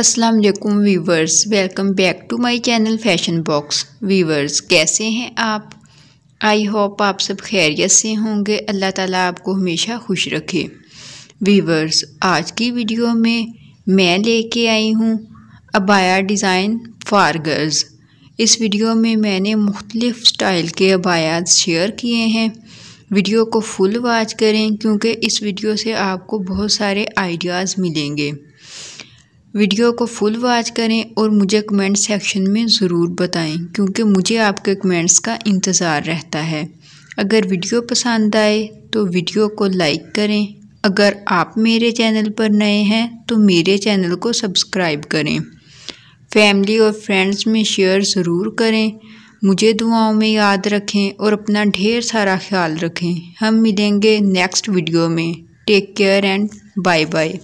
अस्सलाम वालेकुम viewers welcome back to my channel fashion box viewers कैसे हैं आप आई होप आप सब खैरियत से होंगे अल्लाह ताला आपको हमेशा खुश रखे वीवर्स आज की वीडियो में मैं लेके आई हूँ अबाया डिज़ाइन फार गर्ल्स इस वीडियो में मैंने मुख्तलिफ़ स्टाइल के अबायात शेयर किए हैं वीडियो को फुल वाच करें क्योंकि इस वीडियो से आपको बहुत सारे आइडियाज़ मिलेंगे वीडियो को फुल वॉच करें और मुझे कमेंट सेक्शन में ज़रूर बताएं क्योंकि मुझे आपके कमेंट्स का इंतज़ार रहता है अगर वीडियो पसंद आए तो वीडियो को लाइक करें अगर आप मेरे चैनल पर नए हैं तो मेरे चैनल को सब्सक्राइब करें फैमिली और फ्रेंड्स में शेयर ज़रूर करें मुझे दुआओं में याद रखें और अपना ढेर सारा ख्याल रखें हम मिलेंगे नेक्स्ट वीडियो में take care and bye bye